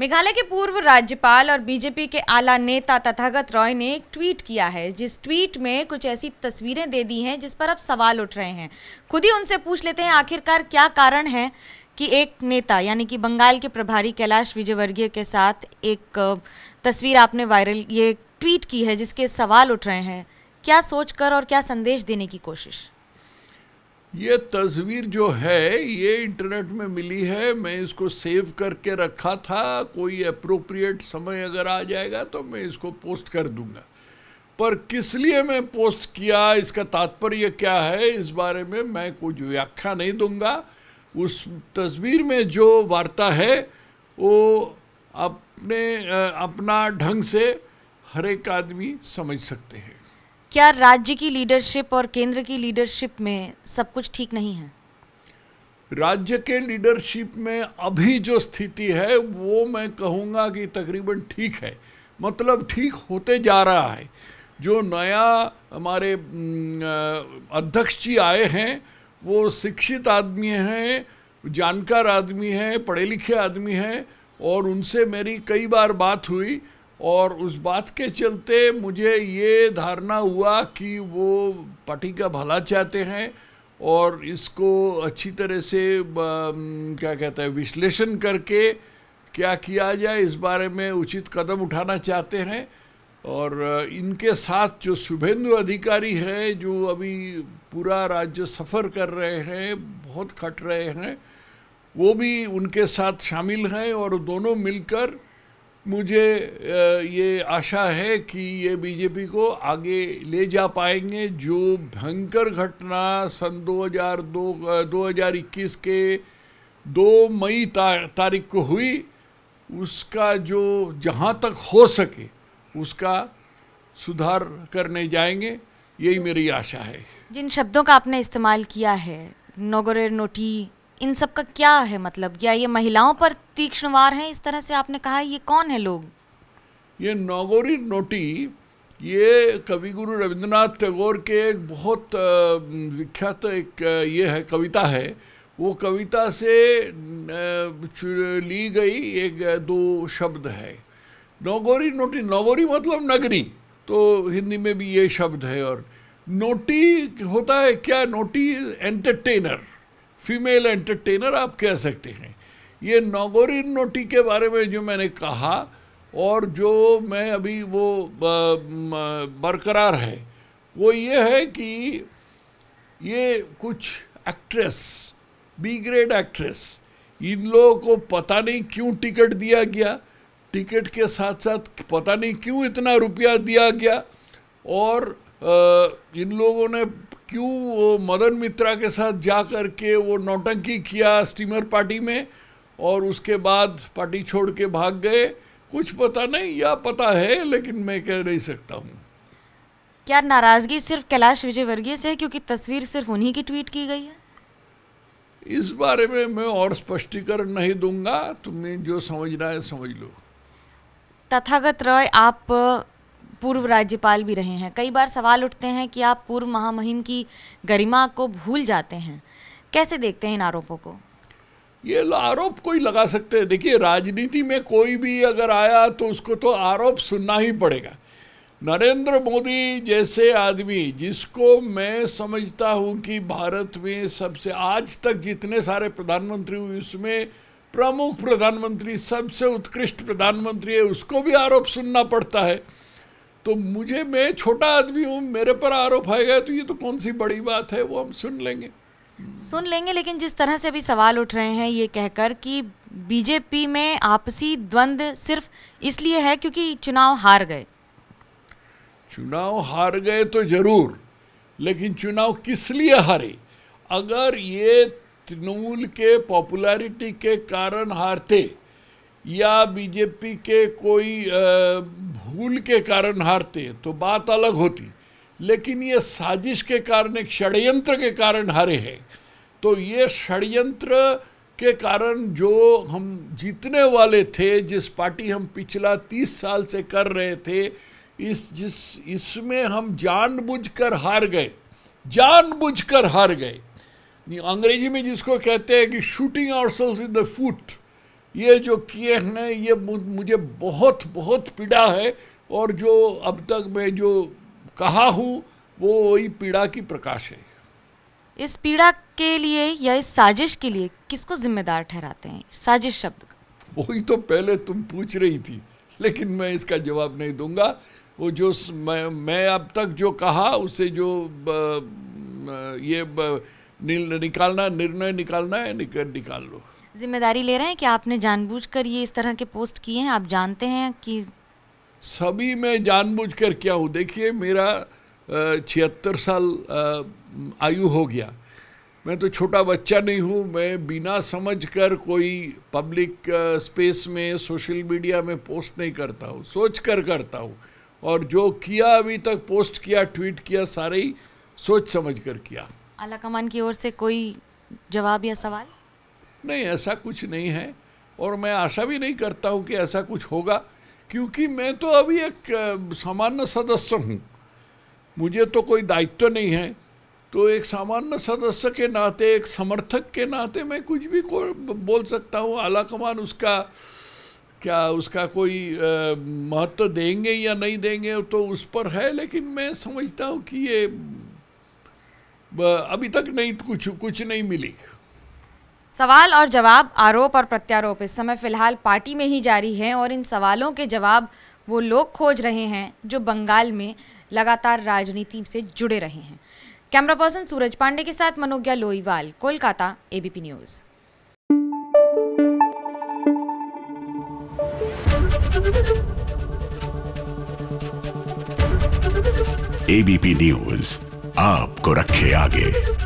मेघालय के पूर्व राज्यपाल और बीजेपी के आला नेता तथागत रॉय ने एक ट्वीट किया है जिस ट्वीट में कुछ ऐसी तस्वीरें दे दी हैं जिस पर अब सवाल उठ रहे हैं खुद ही उनसे पूछ लेते हैं आखिरकार क्या कारण है कि एक नेता यानी कि बंगाल के प्रभारी कैलाश विजयवर्गीय के साथ एक तस्वीर आपने वायरल ये ट्वीट की है जिसके सवाल उठ रहे हैं क्या सोचकर और क्या संदेश देने की कोशिश ये तस्वीर जो है ये इंटरनेट में मिली है मैं इसको सेव करके रखा था कोई अप्रोप्रिएट समय अगर आ जाएगा तो मैं इसको पोस्ट कर दूंगा पर किस लिए मैं पोस्ट किया इसका तात्पर्य क्या है इस बारे में मैं कुछ व्याख्या नहीं दूंगा उस तस्वीर में जो वार्ता है वो अपने अपना ढंग से हर एक आदमी समझ सकते हैं क्या राज्य की लीडरशिप और केंद्र की लीडरशिप में सब कुछ ठीक नहीं है राज्य के लीडरशिप में अभी जो स्थिति है वो मैं कहूँगा कि तकरीबन ठीक है मतलब ठीक होते जा रहा है जो नया हमारे अध्यक्ष जी आए हैं वो शिक्षित आदमी हैं जानकार आदमी हैं पढ़े लिखे आदमी हैं और उनसे मेरी कई बार बात हुई और उस बात के चलते मुझे ये धारणा हुआ कि वो पार्टी का भला चाहते हैं और इसको अच्छी तरह से क्या कहते हैं विश्लेषण करके क्या किया जाए इस बारे में उचित कदम उठाना चाहते हैं और इनके साथ जो शुभेंदु अधिकारी हैं जो अभी पूरा राज्य सफ़र कर रहे हैं बहुत खट रहे हैं वो भी उनके साथ शामिल हैं और दोनों मिलकर मुझे ये आशा है कि ये बीजेपी को आगे ले जा पाएंगे जो भयंकर घटना सन 2002 2021 के 2 मई तारीख को हुई उसका जो जहाँ तक हो सके उसका सुधार करने जाएंगे यही मेरी आशा है जिन शब्दों का आपने इस्तेमाल किया है नोगोरे नोटी इन सब का क्या है मतलब क्या ये महिलाओं पर तीक्ष्णवार हैं इस तरह से आपने कहा ये कौन है लोग ये नागौरी नोटी ये कवि गुरु रविंद्रनाथ टैगोर के एक बहुत विख्यात एक ये है कविता है वो कविता से ली गई एक दो शब्द है नागोरी नोटी नागोरी मतलब नगरी तो हिंदी में भी ये शब्द है और नोटी होता है क्या नोटी एंटरटेनर फीमेल एंटरटेनर आप कह सकते हैं ये नागोरिन नोटी के बारे में जो मैंने कहा और जो मैं अभी वो बरकरार है वो ये है कि ये कुछ एक्ट्रेस बी ग्रेड एक्ट्रेस इन लोगों को पता नहीं क्यों टिकट दिया गया टिकट के साथ साथ पता नहीं क्यों इतना रुपया दिया गया और इन लोगों ने क्यों वो मदन मित्रा के साथ जा कर के वो नौटंकी किया स्टीमर पार्टी में और उसके बाद पार्टी छोड़ के भाग गए कुछ पता नहीं या पता है लेकिन मैं कह नहीं सकता हूँ क्या नाराज़गी सिर्फ कैलाश विजयवर्गीय से है क्योंकि तस्वीर सिर्फ उन्हीं की ट्वीट की गई है इस बारे में मैं और स्पष्टीकरण नहीं दूंगा तुम्हें जो समझना है समझ लो तथागत रॉय आप पूर्व राज्यपाल भी रहे हैं कई बार सवाल उठते हैं कि आप पूर्व महामहिम की गरिमा को भूल जाते हैं कैसे देखते हैं इन आरोपों को ये आरोप कोई लगा सकते हैं देखिए राजनीति में कोई भी अगर आया तो उसको तो आरोप सुनना ही पड़ेगा नरेंद्र मोदी जैसे आदमी जिसको मैं समझता हूँ कि भारत में सबसे आज तक जितने सारे प्रधानमंत्री हुए उसमें प्रमुख प्रधानमंत्री सबसे उत्कृष्ट प्रधानमंत्री है उसको भी आरोप सुनना पड़ता है तो मुझे मैं छोटा आदमी हूँ मेरे पर आरोप गया तो ये तो कौन सी बड़ी बात है वो हम सुन लेंगे सुन लेंगे लेकिन जिस तरह से अभी सवाल उठ रहे हैं ये कहकर कि बीजेपी में आपसी द्वंद्व सिर्फ इसलिए है क्योंकि चुनाव हार गए चुनाव हार गए तो जरूर लेकिन चुनाव किस लिए हारे अगर ये तृणमूल के पॉपुलैरिटी के कारण हारते या बीजेपी के कोई भूल के कारण हारते तो बात अलग होती लेकिन ये साजिश के कारण एक षड्यंत्र के कारण हारे हैं तो ये षडयंत्र के कारण जो हम जीतने वाले थे जिस पार्टी हम पिछला तीस साल से कर रहे थे इस जिस इसमें हम जानबूझकर हार गए जानबूझकर हार गए अंग्रेजी में जिसको कहते हैं कि shooting ourselves in the foot ये जो किए हैं ये मुझे बहुत बहुत पीड़ा है और जो अब तक मैं जो कहा हूँ वो वही पीड़ा की प्रकाश है इस पीड़ा के लिए या इस साजिश के लिए किसको जिम्मेदार ठहराते हैं साजिश शब्द वही तो पहले तुम पूछ रही थी लेकिन मैं इसका जवाब नहीं दूंगा वो जो मैं मैं अब तक जो कहा उसे जो ब, ये ब, निकालना निर्णय निकालना है निकल निकाल लो जिम्मेदारी ले रहे हैं कि आपने जानबूझकर ये इस तरह के पोस्ट किए हैं आप जानते हैं कि सभी मैं जानबूझकर क्या हूँ देखिए मेरा छिहत्तर साल आयु हो गया मैं तो छोटा बच्चा नहीं हूँ मैं बिना समझकर कोई पब्लिक स्पेस में सोशल मीडिया में पोस्ट नहीं करता हूँ सोच कर करता हूँ और जो किया अभी तक पोस्ट किया ट्वीट किया सारे ही सोच समझ कर किया आला कमान की ओर से कोई जवाब या सवाल नहीं ऐसा कुछ नहीं है और मैं आशा भी नहीं करता हूँ कि ऐसा कुछ होगा क्योंकि मैं तो अभी एक सामान्य सदस्य हूँ मुझे तो कोई दायित्व नहीं है तो एक सामान्य सदस्य के नाते एक समर्थक के नाते मैं कुछ भी को बोल सकता हूँ आला कमान उसका क्या उसका कोई महत्व देंगे या नहीं देंगे तो उस पर है लेकिन मैं समझता हूँ कि ये अभी तक नहीं कुछ कुछ नहीं मिली सवाल और जवाब आरोप और प्रत्यारोप इस समय फिलहाल पार्टी में ही जारी हैं और इन सवालों के जवाब वो लोग खोज रहे हैं जो बंगाल में लगातार राजनीति से जुड़े रहे हैं कैमरा पर्सन सूरज पांडे के साथ Manogya Loiwal Kolkata ABP News ABP News आपको रखे आगे